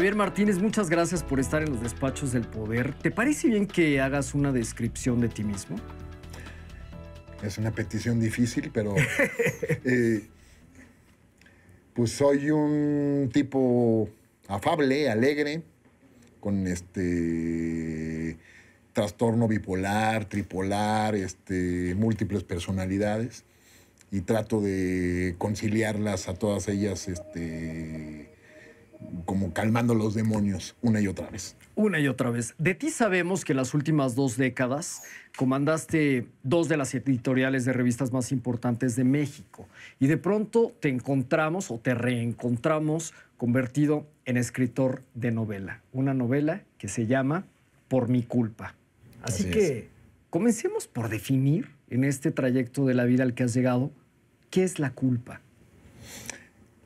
Javier Martínez, muchas gracias por estar en los despachos del poder. ¿Te parece bien que hagas una descripción de ti mismo? Es una petición difícil, pero eh, pues soy un tipo afable, alegre, con este trastorno bipolar, tripolar, este, múltiples personalidades y trato de conciliarlas a todas ellas este, como calmando los demonios una y otra vez. Una y otra vez. De ti sabemos que las últimas dos décadas comandaste dos de las editoriales de revistas más importantes de México y de pronto te encontramos o te reencontramos convertido en escritor de novela. Una novela que se llama Por mi culpa. Así, que comencemos por definir en este trayecto de la vida al que has llegado, ¿qué es la culpa?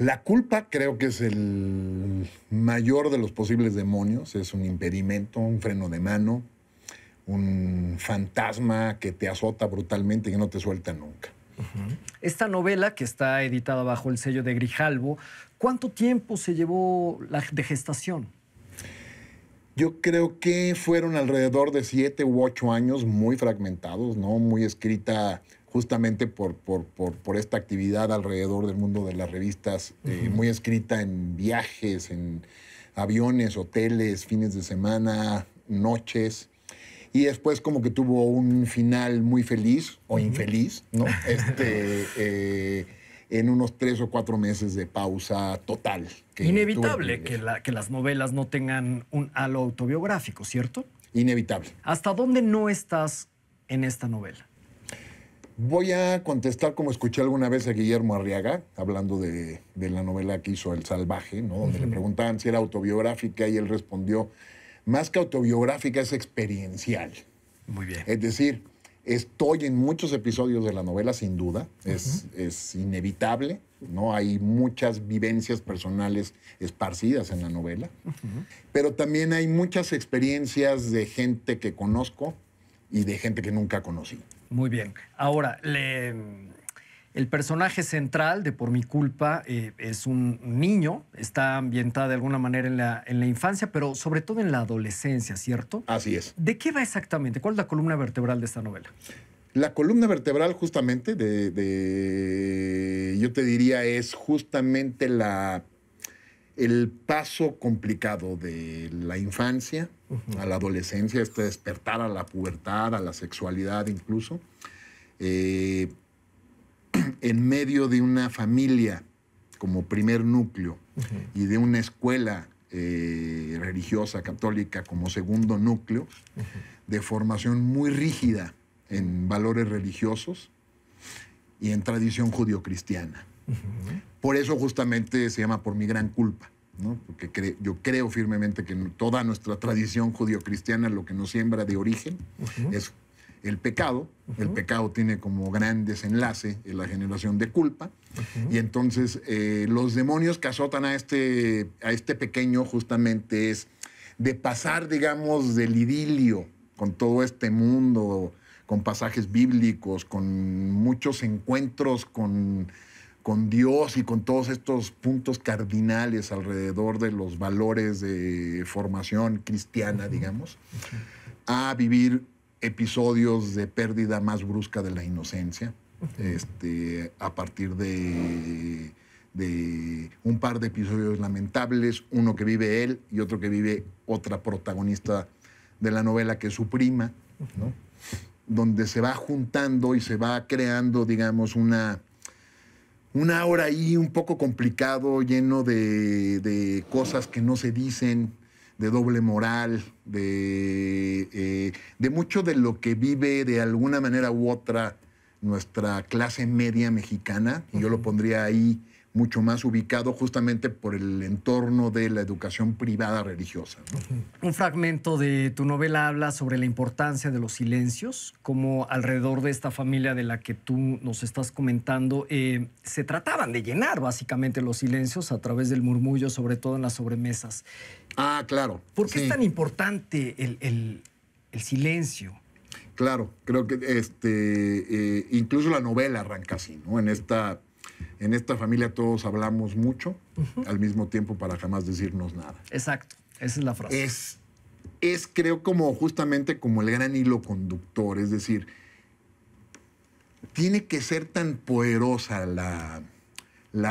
La culpa creo que es el mayor de los posibles demonios, es un impedimento, un freno de mano, un fantasma que te azota brutalmente y que no te suelta nunca. Esta novela, que está editada bajo el sello de Grijalvo, ¿cuánto tiempo se llevó la de gestación? Yo creo que fueron alrededor de siete u ocho años muy fragmentados, ¿no? Muy escrita justamente por, por, esta actividad alrededor del mundo de las revistas, eh, muy escrita en viajes, en aviones, hoteles, fines de semana, noches. Y después como que tuvo un final muy feliz o infeliz, ¿no? Este, eh, en unos tres o cuatro meses de pausa total. Inevitable que, la, que las novelas no tengan un halo autobiográfico, ¿cierto? Inevitable. ¿Hasta dónde no estás en esta novela? Voy a contestar como escuché alguna vez a Guillermo Arriaga, hablando de, la novela que hizo El Salvaje, donde le preguntaban si era autobiográfica y él respondió, más que autobiográfica es experiencial. Muy bien. Es decir, estoy en muchos episodios de la novela, sin duda, es, inevitable, ¿no? Hay muchas vivencias personales esparcidas en la novela, pero también hay muchas experiencias de gente que conozco y de gente que nunca conocí. Muy bien. Ahora, el personaje central de Por mi culpa eh, es un niño, está ambientada de alguna manera en la, infancia, pero sobre todo en la adolescencia, ¿cierto? Así es. ¿De qué va exactamente? ¿Cuál es la columna vertebral de esta novela? La columna vertebral justamente de yo te diría, es justamente la el paso complicado de la infancia a la adolescencia, este despertar a la pubertad, a la sexualidad incluso, eh, en medio de una familia como primer núcleo y de una escuela eh, religiosa católica como segundo núcleo, de formación muy rígida en valores religiosos y en tradición judio-cristiana. Por eso justamente se llama Por mi gran culpa, ¿no? porque yo creo firmemente que toda nuestra tradición judio-cristiana lo que nos siembra de origen es el pecado. El pecado tiene como gran desenlace en la generación de culpa. Y entonces eh, los demonios que azotan a este, a este pequeño justamente es de pasar, digamos, del idilio con todo este mundo, con pasajes bíblicos, con muchos encuentros con con Dios y con todos estos puntos cardinales alrededor de los valores de formación cristiana, digamos, a vivir episodios de pérdida más brusca de la inocencia, este, a partir de, de, un par de episodios lamentables, uno que vive él y otro que vive otra protagonista de la novela que es su prima, donde se va juntando y se va creando, digamos, una una hora ahí un poco complicado, lleno de, cosas que no se dicen, de doble moral, de, eh, de mucho de lo que vive de alguna manera u otra nuestra clase media mexicana, y yo lo pondría ahí mucho más ubicado justamente por el entorno de la educación privada religiosa. Un fragmento de tu novela habla sobre la importancia de los silencios, como alrededor de esta familia de la que tú nos estás comentando, eh, se trataban de llenar básicamente los silencios a través del murmullo, sobre todo en las sobremesas. Ah, claro. ¿Por qué es tan importante el, silencio? Claro, creo que este, eh, incluso la novela arranca así, ¿no? En esta en esta familia todos hablamos mucho al mismo tiempo para jamás decirnos nada. Exacto, esa es la frase. Es, es creo como justamente como el gran hilo conductor, es decir, tiene que ser tan poderosa la,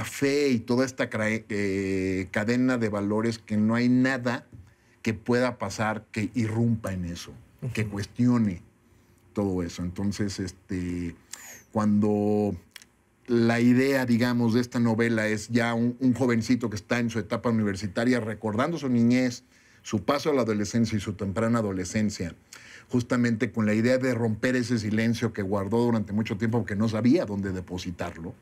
fe y toda esta eh, cadena de valores que no hay nada que pueda pasar que irrumpa en eso, que cuestione todo eso. Entonces, este, cuando la idea, digamos, de esta novela es ya un, jovencito que está en su etapa universitaria recordando su niñez, su paso a la adolescencia y su temprana adolescencia, justamente con la idea de romper ese silencio que guardó durante mucho tiempo porque no sabía dónde depositarlo,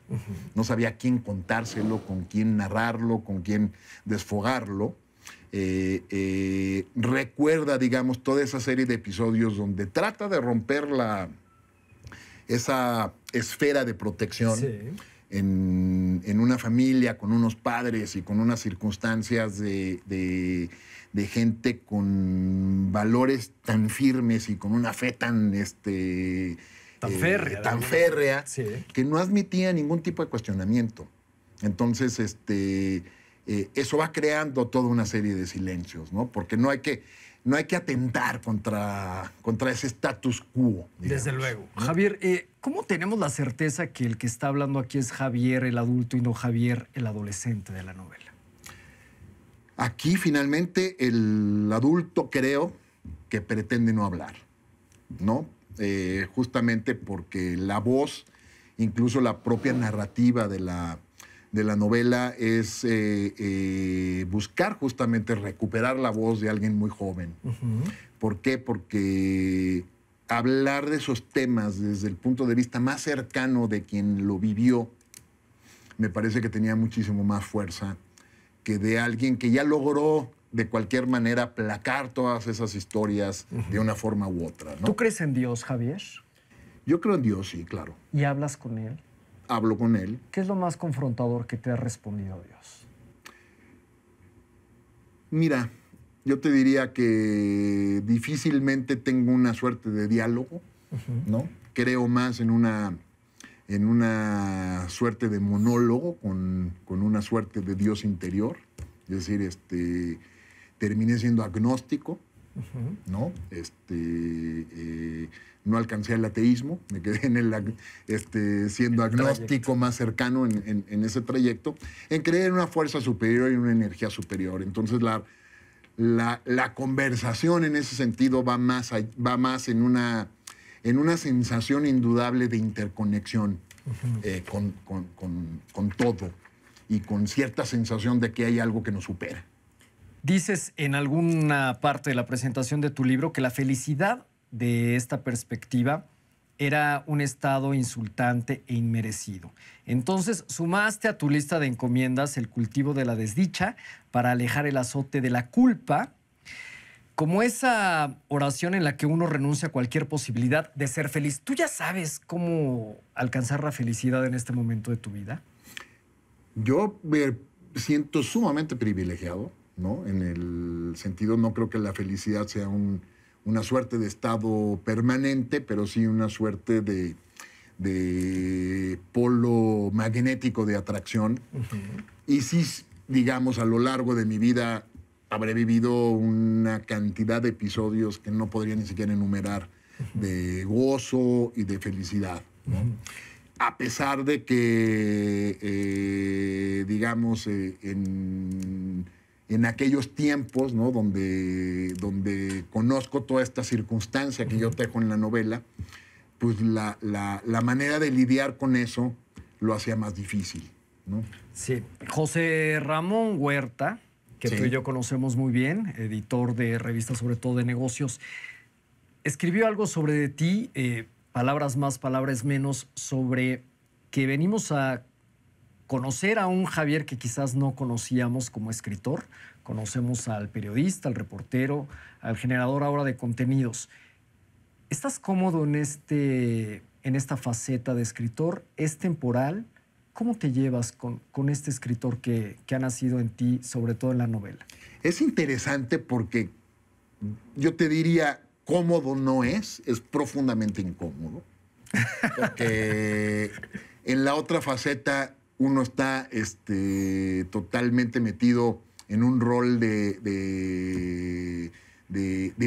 no sabía quién contárselo, con quién narrarlo, con quién desfogarlo. Eh, eh, recuerda, digamos, toda esa serie de episodios donde trata de romper la, esa esfera de protección. En, una familia, con unos padres y con unas circunstancias de, gente con valores tan firmes y con una fe tan, este, tan eh, férrea, que no admitía ningún tipo de cuestionamiento. Entonces, este, eh, eso va creando toda una serie de silencios, ¿no? Porque no hay que no hay que atentar contra, contra ese status quo. Desde luego. Javier, eh, ¿cómo tenemos la certeza que el que está hablando aquí es Javier el adulto y no Javier el adolescente de la novela? Aquí finalmente el adulto creo que pretende no hablar, ¿no? Eh, justamente porque la voz, incluso la propia narrativa de la, de la novela es eh, eh, buscar justamente recuperar la voz de alguien muy joven. ¿Por qué? Porque hablar de esos temas desde el punto de vista más cercano de quien lo vivió, me parece que tenía muchísimo más fuerza que de alguien que ya logró de cualquier manera placar todas esas historias de una forma u otra. ¿no? ¿Tú crees en Dios, Javier? Yo creo en Dios, sí, claro. ¿Y hablas con Él? hablo con Él. ¿Qué es lo más confrontador que te ha respondido Dios? Mira, yo te diría que difícilmente tengo una suerte de diálogo, ¿no? Creo más en una, en una suerte de monólogo con, con, una suerte de Dios interior. Es decir, este, terminé siendo agnóstico, ¿no? Este, eh, no alcancé el ateísmo, me quedé en el, este, siendo agnóstico más cercano en, ese trayecto, en creer en una fuerza superior y una energía superior. Entonces la, la, conversación en ese sentido va más, va más en, una, en una sensación indudable de interconexión eh, con todo y con cierta sensación de que hay algo que nos supera. Dices en alguna parte de la presentación de tu libro que la felicidad de esta perspectiva era un estado insultante e inmerecido. Entonces sumaste a tu lista de encomiendas el cultivo de la desdicha para alejar el azote de la culpa, como esa oración en la que uno renuncia a cualquier posibilidad de ser feliz. ¿Tú ya sabes cómo alcanzar la felicidad en este momento de tu vida? Yo me siento sumamente privilegiado ¿no? En el sentido, no creo que la felicidad sea una suerte de estado permanente, pero sí una suerte de, polo magnético de atracción. Y sí, digamos, a lo largo de mi vida habré vivido una cantidad de episodios que no podría ni siquiera enumerar de gozo y de felicidad. A pesar de que, eh, digamos, eh, en en aquellos tiempos, ¿no? Donde, donde conozco toda esta circunstancia que yo tejo en la novela, pues la, manera de lidiar con eso lo hacía más difícil, ¿no? Sí. José Ramón Huerta, que tú y yo conocemos muy bien, editor de revistas sobre todo de negocios, escribió algo sobre ti, eh, palabras más, palabras menos, sobre que venimos a conocer a un Javier que quizás no conocíamos como escritor. Conocemos al periodista, al reportero, al generador ahora de contenidos. ¿Estás cómodo en, este, en esta faceta de escritor? ¿Es temporal? ¿Cómo te llevas con, este escritor que, que ha nacido en ti, sobre todo en la novela? Es interesante porque yo te diría, cómodo no es, es profundamente incómodo. Porque en la otra faceta uno está este, totalmente metido en un rol de, de,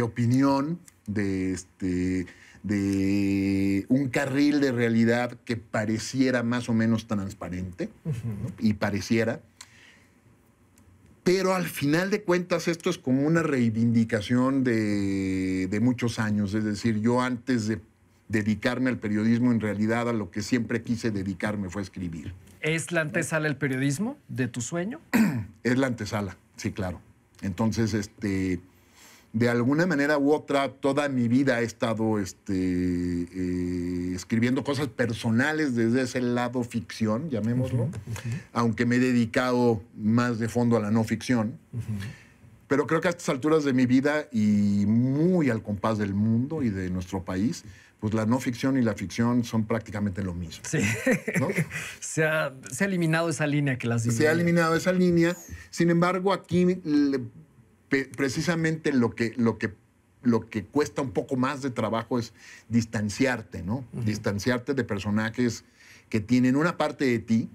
opinión, de, este, de un carril de realidad que pareciera más o menos transparente, y pareciera. Pero al final de cuentas esto es como una reivindicación de muchos años, es decir, yo antes de dedicarme al periodismo, en realidad a lo que siempre quise dedicarme fue escribir. ¿Es la antesala el periodismo de tu sueño? es la antesala, sí, claro. Entonces, este, de alguna manera u otra, toda mi vida he estado este, eh, escribiendo cosas personales desde ese lado ficción, llamémoslo, aunque me he dedicado más de fondo a la no ficción. Pero creo que a estas alturas de mi vida y muy al compás del mundo y de nuestro país, pues la no ficción y la ficción son prácticamente lo mismo. Sí. ¿no? se, ha, eliminado esa línea que las Se ha eliminado esa línea. Sin embargo, aquí precisamente lo que, lo, que, lo que cuesta un poco más de trabajo es distanciarte, ¿no? Distanciarte de personajes que tienen una parte de ti,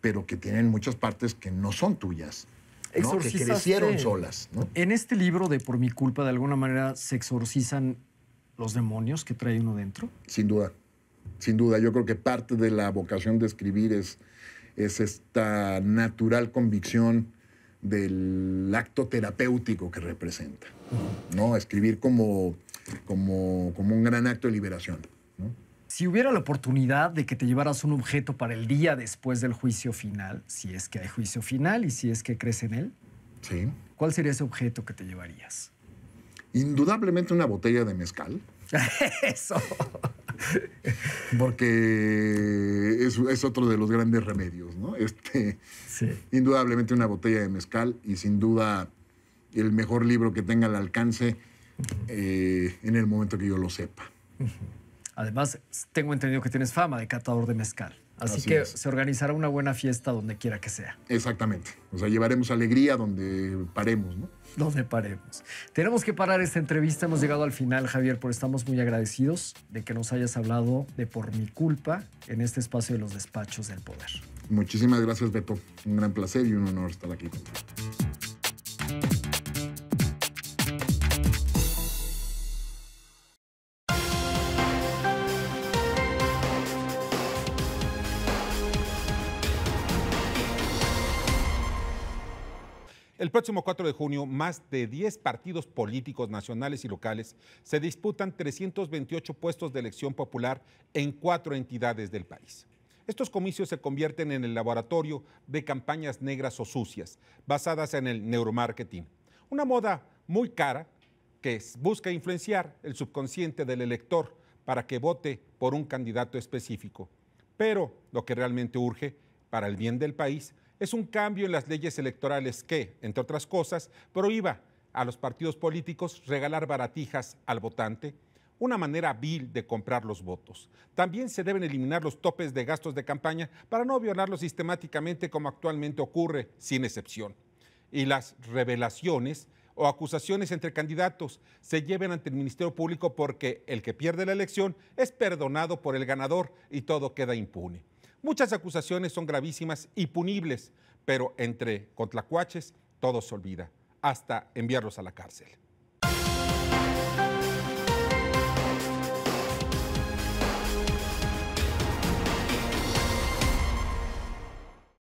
pero que tienen muchas partes que no son tuyas crecieron solas. En este libro de Por mi culpa, de alguna manera, se exorcizan los demonios que trae uno dentro. Sin duda, sin duda. Yo creo que parte de la vocación de escribir es, es esta natural convicción del acto terapéutico que representa. ¿no? Escribir como, como, como un gran acto de liberación. Si hubiera la oportunidad de que te llevaras un objeto para el día después del juicio final, si es que hay juicio final y si es que crees en él, ¿cuál sería ese objeto que te llevarías? Indudablemente una botella de mezcal. Eso. Porque es, otro de los grandes remedios, ¿no? Este, sí. Indudablemente una botella de mezcal y sin duda el mejor libro que tenga al alcance eh, en el momento que yo lo sepa. Además, tengo entendido que tienes fama de catador de mezcal. Así, que se organizará una buena fiesta donde quiera que sea. Exactamente. O sea, llevaremos alegría donde paremos, ¿no? Donde paremos. Tenemos que parar esta entrevista. Hemos llegado al final, Javier, pero estamos muy agradecidos de que nos hayas hablado de por mi culpa en este espacio de los despachos del poder. Muchísimas gracias, Beto. Un gran placer y un honor estar aquí contigo. El próximo 4 de junio, más de 10 partidos políticos nacionales y locales se disputan 328 puestos de elección popular en cuatro entidades del país. Estos comicios se convierten en el laboratorio de campañas negras o sucias, basadas en el neuromarketing, una moda muy cara que busca influenciar el subconsciente del elector para que vote por un candidato específico. Pero lo que realmente urge para el bien del país es un cambio en las leyes electorales que, entre otras cosas, prohíba a los partidos políticos regalar baratijas al votante, una manera vil de comprar los votos. También se deben eliminar los topes de gastos de campaña para no violarlos sistemáticamente como actualmente ocurre, sin excepción. Y las revelaciones o acusaciones entre candidatos se lleven ante el Ministerio Público porque el que pierde la elección es perdonado por el ganador y todo queda impune. Muchas acusaciones son gravísimas y punibles, pero entre contlacuaches todo se olvida, hasta enviarlos a la cárcel.